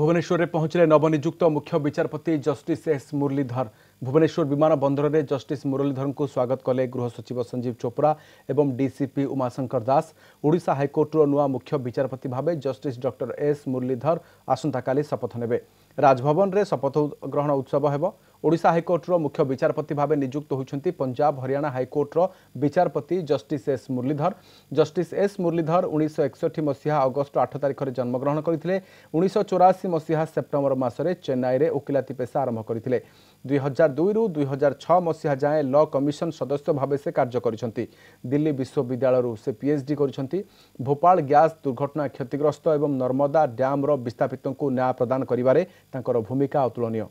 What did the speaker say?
ভুবনেশ্বরে পৌঁছলে নবনিযুক্ত মুখ্য বিচারপতি জষ্টিস এস মুরলীধর ভুবনেশ্বর বিমান বন্দরের জষ্টিস মুরলীধরଙ୍କୁ স্বাগত কলে গৃহ সচিব সঞ্জীব চোপড়া এবং ডিসিপি উমাশঙ্কর দাস ওড়িশা হাইকোর্টর নূয়া মুখ্য বিচারপতি ভাবে জষ্টিস ডক্টর এস মুরলীধর আসন্তকালি শপথ নেবে রাজভবনরে শপথ গ্রহণ উৎসব হব ଓଡ଼ିଶା ହାଇକୋର୍ଟର ମୁଖ୍ୟ ବିଚାରପତି ଭାବେ ନିଯୁକ୍ତ ହୋଇଛନ୍ତି ପଞ୍ଜାବ ହରିୟାଣା ହାଇକୋର୍ଟର ବିଚାରପତି justice S Muralidhar justice S Muralidhar ଉଣେଇଶହ ଏକଷଠି ମସିହା ଅଗଷ୍ଟ ଆଠ ତାରିଖରେ ଜନ୍ମଗ୍ରହଣ କରିଥିଲେ ଉଣେଇଶହ ଚଉରାଅଶୀ ମସିହା ସେପ୍ଟେମ୍ବର ମାସରେ ଚେନ୍ନାଇରେ ଓକିଲାତି ପେସା ଆରମ୍ଭ କରିଥିଲେ ଦୁଇ ହଜାର ଦୁଇରୁ ଦୁଇ ହଜାର ଛଅ ମସିହା ଯାଏଁ ଲ କମିଶନ ସଦସ୍ୟ ଭାବେ ସେ କାର୍ଯ୍ୟ କରିଛନ୍ତି ଦିଲ୍ଲୀ ବିଶ୍ୱବିଦ୍ୟାଳୟରୁ ସେ ପିଏଚ୍ଡି କରିଛନ୍ତି ଭୋପାଳ ଗ୍ୟାସ୍ ଦୁର୍ଘଟଣା କ୍ଷତିଗ୍ରସ୍ତ ଏବଂ ନର୍ମଦା ଡ୍ୟାମ୍ର ବିସ୍ଥାପିତଙ୍କୁ ନ୍ୟାୟ ପ୍ରଦାନ କରିବାରେ ତାଙ୍କର ଭୂମିକା ଅତୁଳନୀୟ